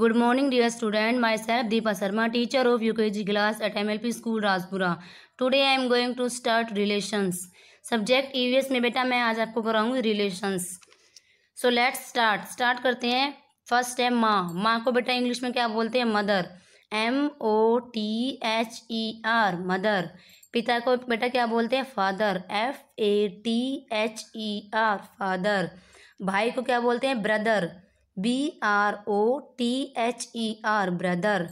Good morning dear student myself Deepa Sharma teacher of U K G class at M L P school Rajpura today I am going to start relations subject E V S में बेटा मैं आज आपको कराऊंगी relations so let's start start करते हैं first है माँ माँ को बेटा इंग्लिश में क्या बोलते हैं mother M O T H E R mother पिता को बेटा क्या बोलते हैं father F A T H E R father भाई को क्या बोलते हैं brother B R O T H E R brother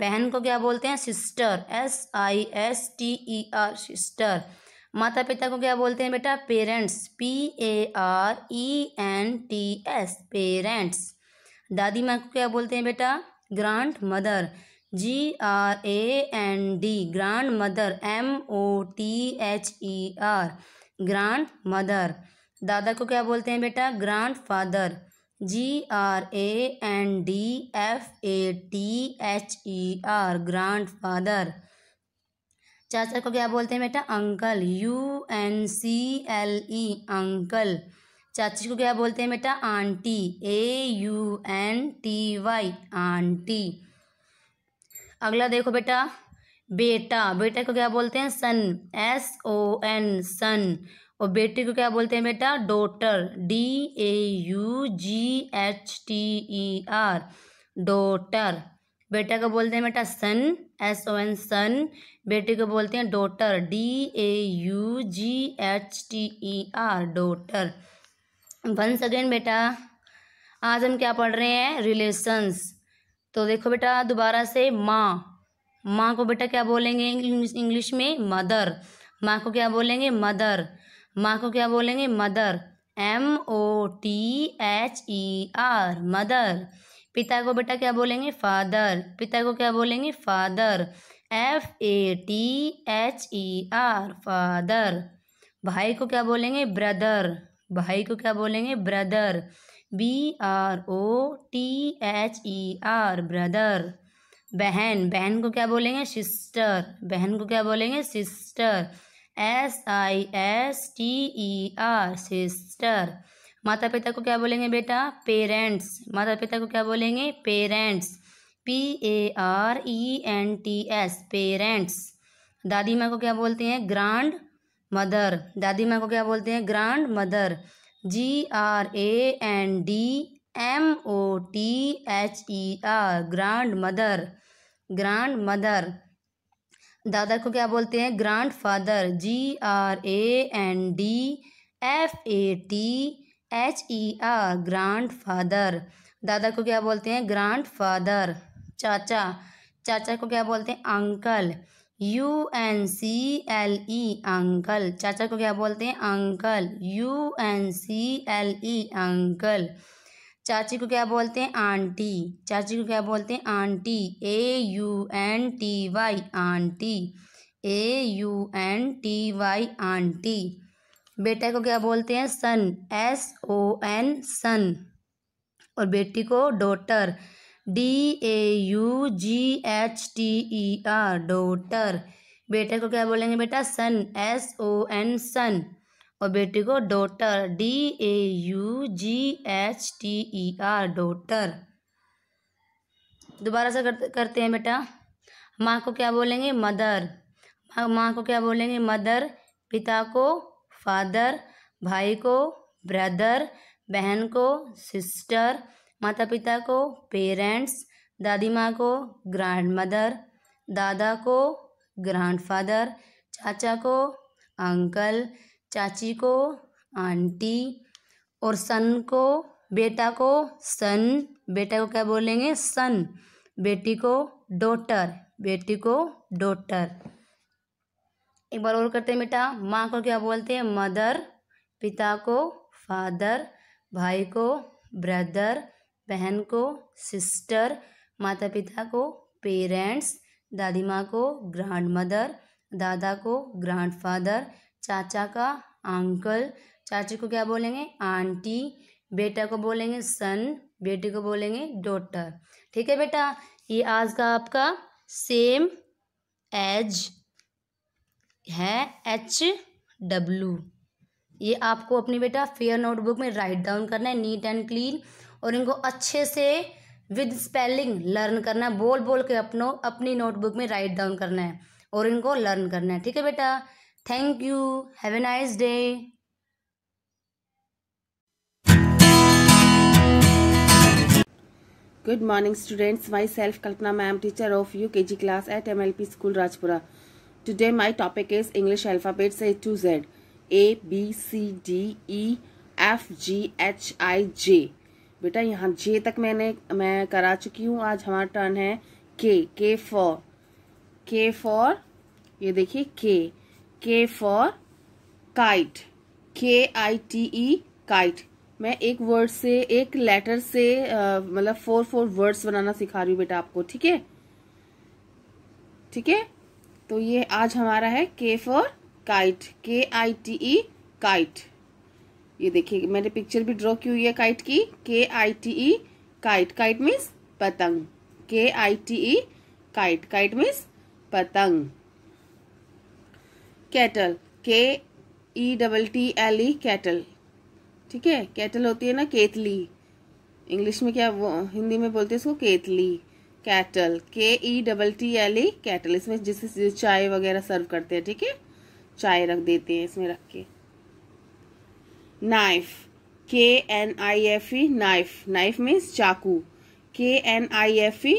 बहन को क्या बोलते हैं sister S I S T E R sister माता पिता को क्या बोलते हैं बेटा parents P A R E N T S parents दादी माँ को क्या बोलते हैं बेटा grandmother G R A N D grandmother M O T H E R grandmother दादा को क्या बोलते हैं बेटा grandfather G R A N D F A T H E R grandfather चाचा को क्या बोलते हैं बेटा uncle U N C L E uncle चाची को क्या बोलते हैं बेटा aunty A U N T Y aunty अगला देखो बेटा बेटा बेटा को क्या बोलते हैं सन एस ओ एन सन और बेटे को क्या बोलते हैं बेटा daughter D A U G H T E R daughter बेटा को बोलते हैं बेटा सन एस ओ एन सन बेटे को बोलते हैं daughter D A U G H T E R daughter once again बेटा आज हम क्या पढ़ रहे हैं रिलेशंस तो देखो बेटा दोबारा से माँ माँ को बेटा क्या बोलेंगे इंग्लिश में मदर माँ को क्या बोलेंगे मदर माँ को क्या बोलेंगे mother M O T H E R mother पिता को बेटा क्या बोलेंगे फादर पिता को क्या बोलेंगे father F A T H E R father भाई को क्या बोलेंगे ब्रदर भाई को क्या बोलेंगे brother B R O T H E R brother बहन बहन को क्या बोलेंगे सिस्टर बहन को क्या बोलेंगे sister S I S T E e R sister माता पिता को क्या बोलेंगे बेटा पेरेंट्स माता पिता को क्या बोलेंगे parents P A R E N T S parents दादी माँ को क्या बोलते हैं ग्रांड मदर दादी माँ को क्या बोलते हैं grandmother G R A N D M O T H E R grandmother grandmother दादा को क्या बोलते हैं grandfather G R A N D F A T H E R grandfather दादा को क्या बोलते हैं ग्रांड फादर चाचा चाचा को क्या बोलते हैं uncle U N C L E uncle चाचा को क्या बोलते हैं uncle U N C L E uncle चाची को क्या बोलते हैं आंटी चाची को क्या बोलते हैं aunty A U N T Y aunty A U N T Y aunty बेटा को क्या बोलते हैं सन एस ओ एन सन और बेटी को daughter D A U G H T E R daughter बेटे को क्या बोलेंगे बेटा सन एस ओ एन सन और बेटे को daughter D A U G H T E R daughter दोबारा से करते हैं बेटा माँ को क्या बोलेंगे मदर माँ को क्या बोलेंगे मदर पिता को फादर भाई को ब्रदर बहन को सिस्टर माता पिता को पेरेंट्स दादी माँ को ग्रैंड मदर दादा को ग्रैंड फादर चाचा को अंकल चाची को आंटी और सन को बेटा को सन बेटा को क्या बोलेंगे सन बेटी को डॉटर बेटी को डॉटर एक बार और करते हैं बेटा माँ को क्या बोलते हैं मदर पिता को फादर भाई को ब्रदर बहन को सिस्टर माता पिता को पेरेंट्स दादी माँ को ग्रैंड मदर दादा को ग्रांड फादर चाचा का अंकल चाची को क्या बोलेंगे आंटी बेटा को बोलेंगे सन बेटे को बोलेंगे डॉटर ठीक है बेटा ये आज का आपका सेम एज है एच डब्ल्यू ये आपको अपनी बेटा फेयर नोटबुक में राइट डाउन करना है नीट एंड क्लीन और इनको अच्छे से विद स्पेलिंग लर्न करना है बोल बोल के अपनों अपनी नोटबुक में राइट डाउन करना है और इनको लर्न करना है ठीक है बेटा thank you have a nice day good morning students myself Kalpana ma'am teacher of U K G class at M L P school Rajpura today my topic is English alphabet से to Z A B C D E F G H I J बेटा यहाँ जे तक मैंने मैं करा चुकी हूँ आज हमारा टर्न है के के फॉर के फॉर ये देखिए के K for kite. K I T E kite. मैं एक वर्ड से एक लेटर से मतलब फोर फोर वर्ड्स बनाना सिखा रही हूँ बेटा आपको ठीक है ठीक है तो ये आज हमारा है K for kite. K I T E kite. ये देखिए मैंने पिक्चर भी ड्रॉ की हुई है काइट की K I T E kite Kite means पतंग K I T E kite Kite means पतंग kettle K E double T L E kettle ठीक है कैटल होती है ना केतली इंग्लिश में क्या वो हिंदी में बोलते हैं इसको केतली kettle K E double T L E kettle इसमें जिससे चाय वगैरह सर्व करते हैं ठीक है ठीके? चाय रख देते हैं इसमें रख के knife K N I F E knife knife means चाकू K N I F E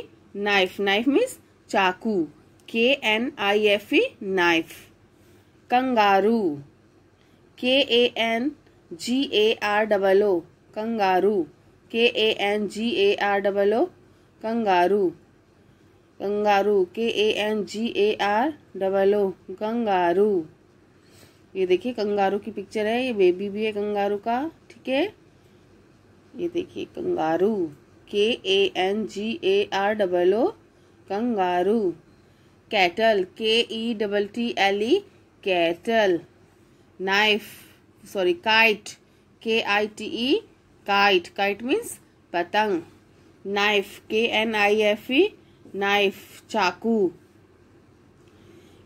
knife knife means चाकू K N I F E knife kangaroo K A N G A R double O kangaroo K A N G A R double O kangaroo kangaroo K A N G A R double O kangaroo ये देखिए kangaroo की picture है ये baby भी है kangaroo का ठीक है ये देखिए kangaroo K A N G A R double O kangaroo kettle K E double T L E kettle knife sorry kite K I T E kite kite means पतंग knife K N I F E knife चाकू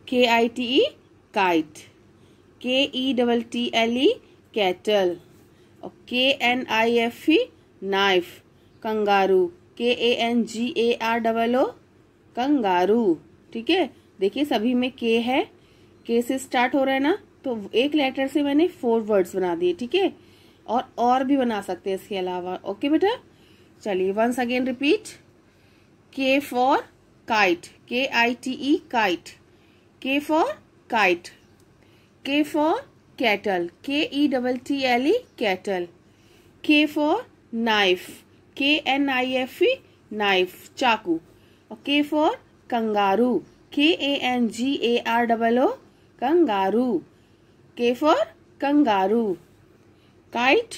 K I T E kite K E double T L E kettle और K N I F E knife kangaroo K A N G A R double O kangaroo ठीक है देखिए सभी में के है के से स्टार्ट हो रहा है ना तो एक लेटर से मैंने फोर वर्ड्स बना दिए ठीक है और और भी बना सकते हैं इसके अलावा ओके बेटा चलिए once again repeat K for kite K I T E kite K for kite K for kettle K E double T L E kettle K for knife K N I F E knife चाकू और K for kangaroo K A N G A R double O kangaroo K for kangaroo kite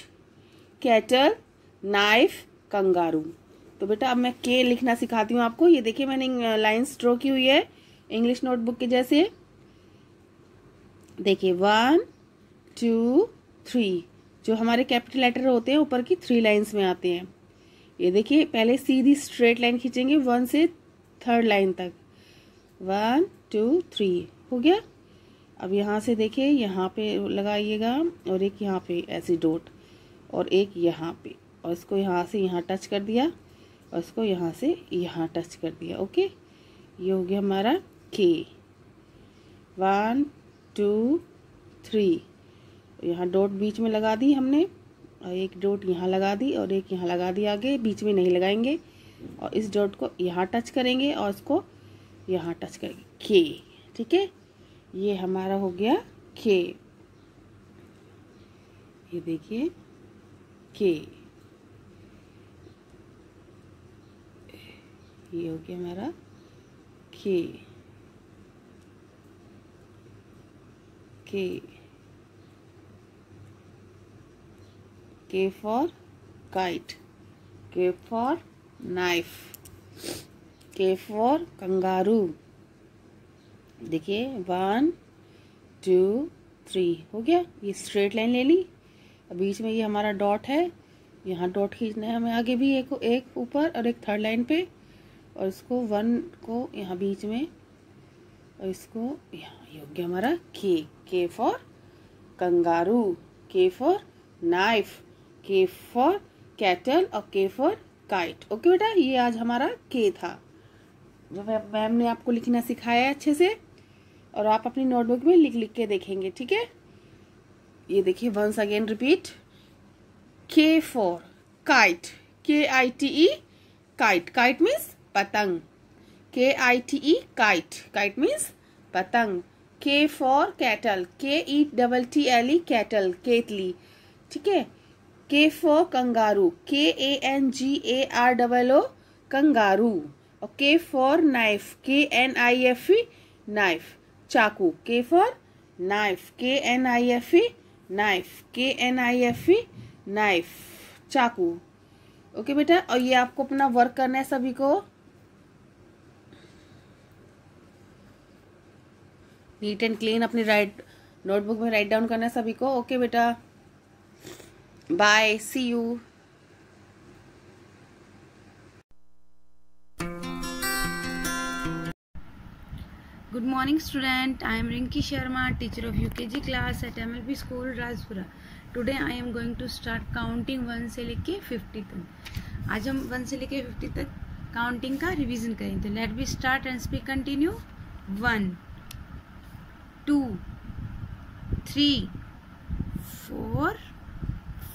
kettle knife kangaroo तो बेटा अब मैं के लिखना सिखाती हूँ आपको ये देखिए मैंने लाइन ड्रॉ uh, की हुई है इंग्लिश नोटबुक के जैसे देखिए वन टू थ्री जो हमारे कैपिटल लेटर होते हैं ऊपर की थ्री लाइन्स में आते हैं ये देखिए पहले सीधी स्ट्रेट लाइन खींचेंगे वन से थर्ड लाइन तक वन टू थ्री हो गया अब यहाँ से देखिए यहाँ पे लगाइएगा और एक यहाँ पे ऐसी डोट और एक यहाँ पे और इसको यहाँ से यहाँ टच कर दिया और इसको यहाँ से यहाँ टच कर दिया ओके ये हो गया हमारा के वन टू थ्री यहाँ डोट बीच में लगा दी हमने और एक डोट यहाँ लगा दी और एक यहाँ लगा दी आगे बीच में नहीं लगाएंगे और इस डोट को यहाँ टच करेंगे और इसको यहाँ टच करेंगे के ठीक है ये हमारा हो गया के ये देखिए के ये हो गया हमारा K K K for kite K for knife K for kangaroo देखिए वन टू थ्री हो गया ये स्ट्रेट लाइन ले ली अब बीच में ये हमारा डॉट है यहाँ डॉट खींचना है हमें आगे भी एक एक ऊपर और एक थर्ड लाइन पे और इसको वन को यहाँ बीच में और इसको यहाँ ये हो गया हमारा K K for kangaroo K for knife K for kettle और के फॉर काइट ओके बेटा ये आज हमारा के था मैम ने आपको लिखना सिखाया है अच्छे से और आप अपनी नोटबुक में लिख लिख के देखेंगे ठीक है ये देखिए once again repeat K for kite K I T E kite kite means पतंग K I T E kite kite means पतंग K for kettle K E double T L E kettle केतली ठीक है K for kangaroo K A N G A R double O kangaroo और K for knife K N I F E knife चाकू K for knife K N I F E knife K N I F E knife चाकू okay बेटा और ये आपको अपना work करना है सभी को नीट एंड क्लीन अपनी राइट नोटबुक में राइट डाउन करना है सभी को ओके बेटा bye see you good morning student I am Rinki Sharma teacher of U K G class at M L P school Rajpura today I am going to start counting one से लेके fifty तक आज हम वन से लेके फिफ्टी तक counting का revision करेंगे तो लेट बी स्टार्ट एंड स्पी continue one two three four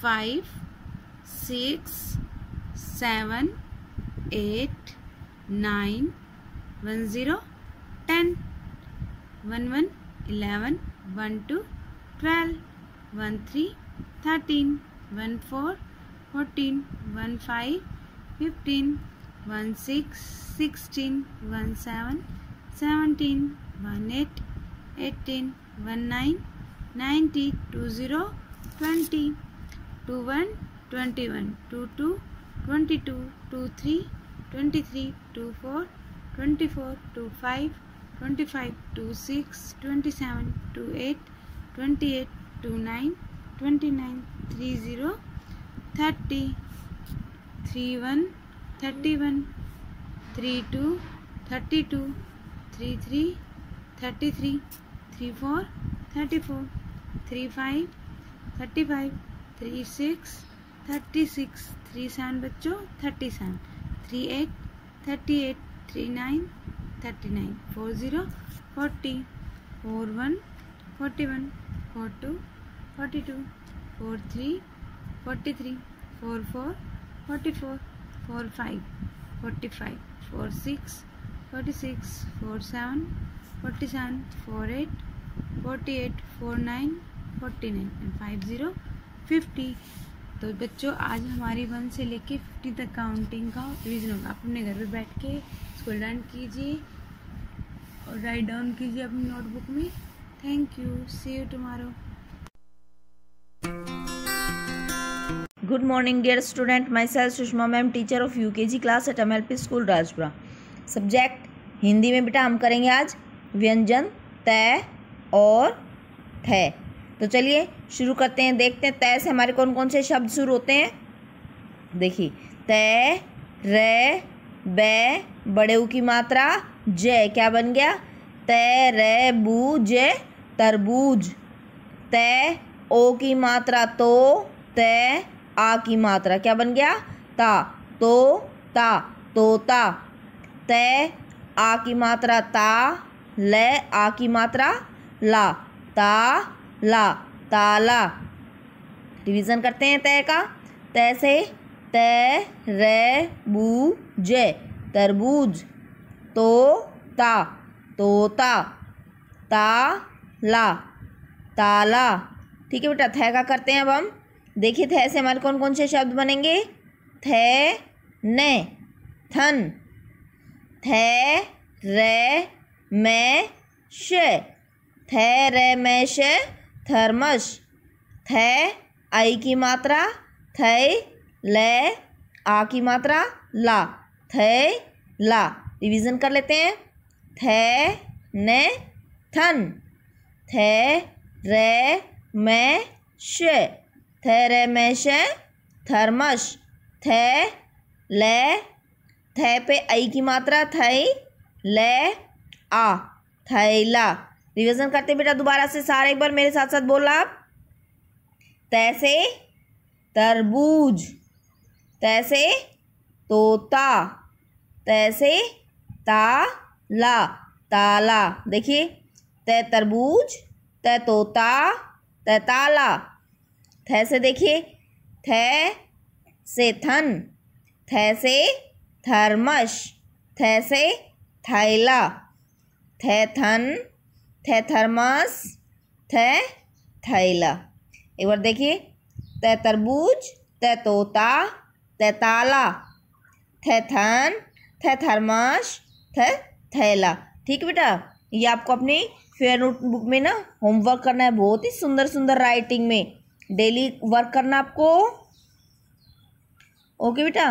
five six seven eight nine one zero 10 1 1 11 1 2 12 1 3 13 1 4 14 1 5 15 1 6 16 1 7 17 1 8 18 1 9 90 20 20 21 21 22 22 23 23 24 24 25 twenty five two six twenty seven two eight twenty eight two nine twenty nine three zero thirty three one thirty one three two thirty two three three thirty three three four thirty four three five thirty five three six thirty six three seven बच्चों thirty seven three eight thirty eight three nine thirty nine four zero forty four one forty one four two forty two four three forty three four four forty four four five forty five four six forty six four seven forty seven four eight forty eight four nine forty nine and five zero fifty तो बच्चों आज हमारी one से लेके fifty तक counting का reason होगा अपने घर पर बैठ के स्कूल रन कीजिए और राइट डाउन कीजिए अपनी नोटबुक में thank you see you tomorrow good morning dear student myself Sushma ma'am teacher of U K G class at M L P school Rajpura subject Hindi में बेटा हम करेंगे आज व्यंजन तय और थे तो चलिए शुरू करते हैं देखते हैं तय से हमारे कौन कौन से शब्द शुरू होते हैं देखिए तय रे बे बड़े ऊ की मात्रा जय क्या बन गया तरबूज तरबूज तय ओ की मात्रा तो तय आ की मात्रा क्या बन गया ता तो ता तोता तय आ की मात्रा ता ल आ की मात्रा ला ता ला ताला रिवीजन करते हैं तय का तय से तय रे बू जय तरबूज तोता तोता ताला ताला ठीक है बेटा थै का करते हैं अब हम देखिए थै से हमारे कौन कौन से शब्द बनेंगे थै ने थन थै रे मै श थै रे मै थर्मस थै आई की मात्रा थै ले आ की मात्रा ला थै ला रिवीजन कर लेते हैं थे ने थन थे रे में शे थे रे में शे थर्मश थे ले थे पे आई की मात्रा थई ले आ थैला रिवीजन करते बेटा दोबारा से सारे एक बार मेरे साथ साथ बोला आप तैसे तरबूज तैसे तोता तैसे ताला ताला देखिए तय तरबूज तय तोता तय ताला थे से देखिए थे से थन थे से थर्मस थे से थैला थे थन थे थर्मस थे थैला एक बार देखिए तय तरबूज तय तोता तय ताला थे थन थे थर्मस थे थैला ठीक बेटा ये आपको अपनी फेयर नोटबुक में ना होमवर्क करना है बहुत ही सुंदर सुंदर राइटिंग में डेली वर्क करना आपको ओके बेटा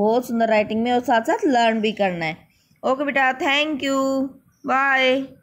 बहुत सुंदर राइटिंग में और साथ साथ लर्न भी करना है ओके बेटा थैंक यू बाय